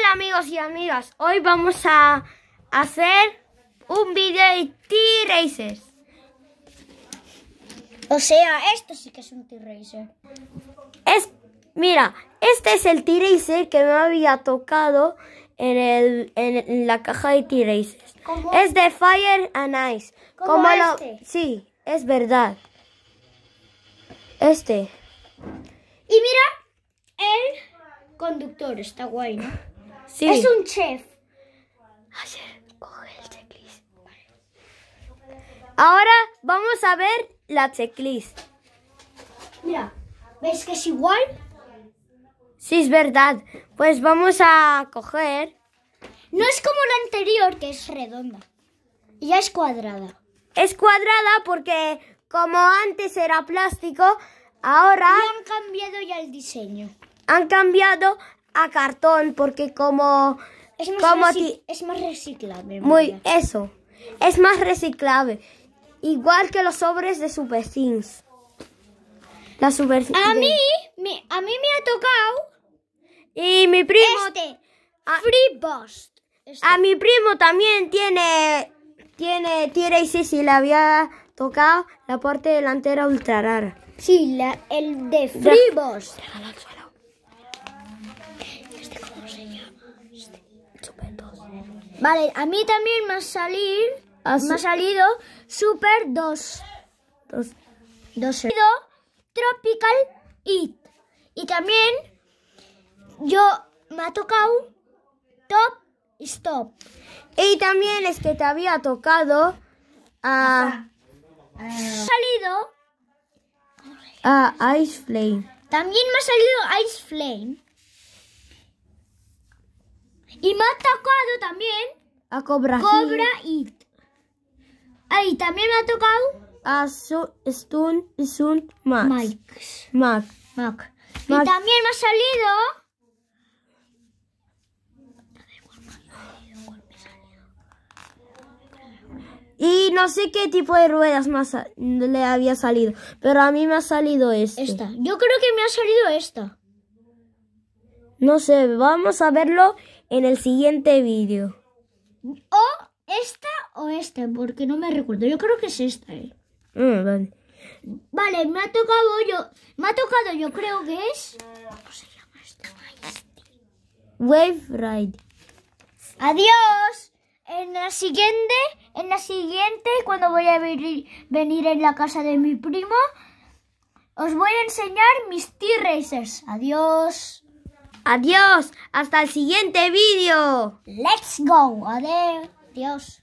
Hola amigos y amigas, hoy vamos a hacer un video de T-Racers. O sea, esto sí que es un T-Racer. Es, mira, este es el T-Racer que me había tocado en, el, en la caja de T-Racers. Es de Fire and Ice. Como, este? sí, es verdad. Este. Y mira, el conductor, está guay, ¿no? Es un chef. Ayer, coge el checklist. Ahora vamos a ver la checklist. Mira, ¿ves que es igual? Sí, es verdad. Pues vamos a coger... No es como la anterior, que es redonda. ya es cuadrada. Es cuadrada porque como antes era plástico, ahora... han cambiado ya el diseño. Han cambiado a cartón porque como... Es más, como es más reciclable. Muy, eso. Es más reciclable. Igual que los sobres de Super Things. La Super A mí, me, a mí me ha tocado... Y mi primo... Este a, Free este. A mi primo también tiene... Tiene Tiene... y si si le había tocado la parte delantera ultra rara. Sí, la, el de Free boss Vale, a mí también me ha, salido ah, me ha salido Super 2. 2. 2. Tropical Heat. Y también yo me ha tocado Top Stop. Y también es que te había tocado ha eh. salido a ah, Ice Flame. También me ha salido Ice Flame. Y me ha tocado también. A Cobra. Cobra It. Ahí también me ha tocado. A so, Stone Stunt Max. Max. Y también me ha salido. Y no sé qué tipo de ruedas más le había salido. Pero a mí me ha salido esta. Esta. Yo creo que me ha salido esta. No sé, vamos a verlo en el siguiente vídeo. O esta o esta, porque no me recuerdo. Yo creo que es esta, eh. mm, vale. me ha tocado yo. Me ha tocado yo, creo que es... Este Wave Ride. Adiós. En la siguiente, en la siguiente, cuando voy a venir, venir en la casa de mi primo, os voy a enseñar mis T-Racers. Adiós. Adiós, hasta el siguiente vídeo. Let's go, adiós.